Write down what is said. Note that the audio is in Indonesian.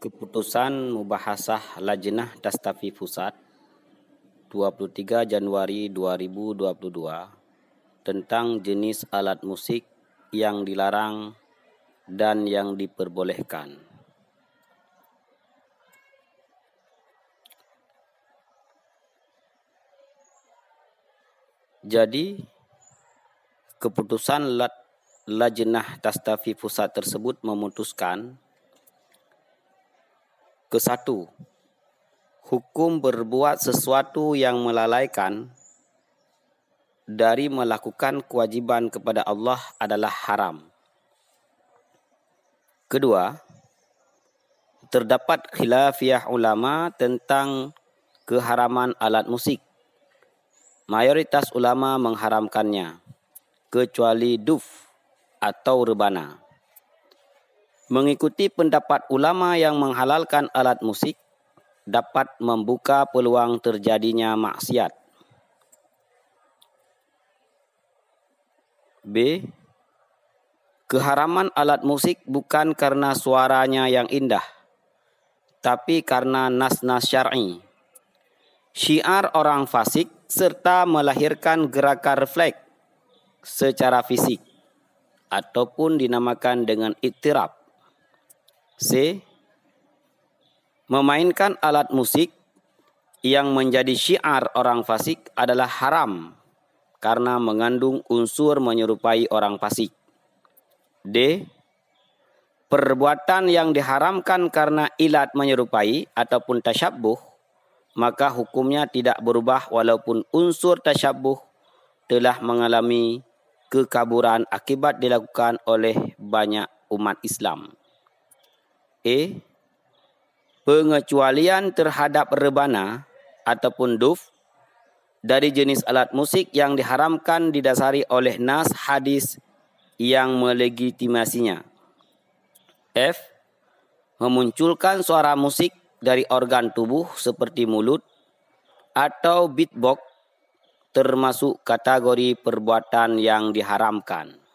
Keputusan Mubahasah Lajnah Dastafi Pusat 23 Januari 2022 tentang jenis alat musik yang dilarang dan yang diperbolehkan. Jadi keputusan Lajnah Dastafi Pusat tersebut memutuskan ke hukum berbuat sesuatu yang melalaikan dari melakukan kewajiban kepada Allah adalah haram. Kedua, terdapat khilafiyah ulama tentang keharaman alat musik. Mayoritas ulama mengharamkannya, kecuali duf atau rebana. Mengikuti pendapat ulama yang menghalalkan alat musik dapat membuka peluang terjadinya maksiat. B. Keharaman alat musik bukan karena suaranya yang indah, tapi karena nas-nas syar'i. Syiar orang fasik serta melahirkan gerakan refleks secara fisik ataupun dinamakan dengan iktiraf C. Memainkan alat musik yang menjadi syiar orang fasik adalah haram karena mengandung unsur menyerupai orang fasik. D. Perbuatan yang diharamkan karena ilat menyerupai ataupun tasyabuh maka hukumnya tidak berubah walaupun unsur tasyabuh telah mengalami kekaburan akibat dilakukan oleh banyak umat Islam. E. Pengecualian terhadap rebana ataupun duf dari jenis alat musik yang diharamkan didasari oleh nas hadis yang melegitimasinya. F. Memunculkan suara musik dari organ tubuh seperti mulut atau beatbox termasuk kategori perbuatan yang diharamkan.